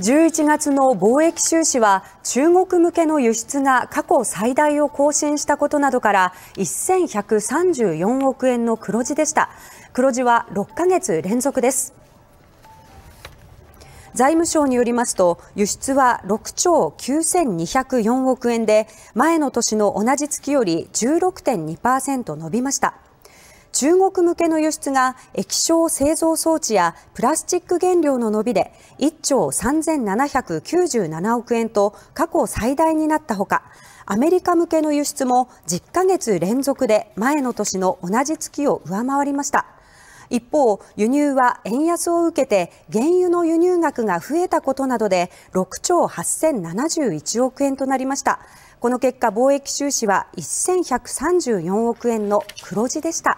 11月の貿易収支は中国向けの輸出が過去最大を更新したことなどから1134億円の黒字でした黒字は6ヶ月連続です財務省によりますと輸出は6兆9204億円で前の年の同じ月より16.2%伸びました中国向けの輸出が液晶製造装置やプラスチック原料の伸びで1兆3797億円と過去最大になったほかアメリカ向けの輸出も10ヶ月連続で前の年の同じ月を上回りました。一方、輸入は円安を受けて原油の輸入額が増えたことなどで6兆8071億円となりました。この結果、貿易収支は1134億円の黒字でした。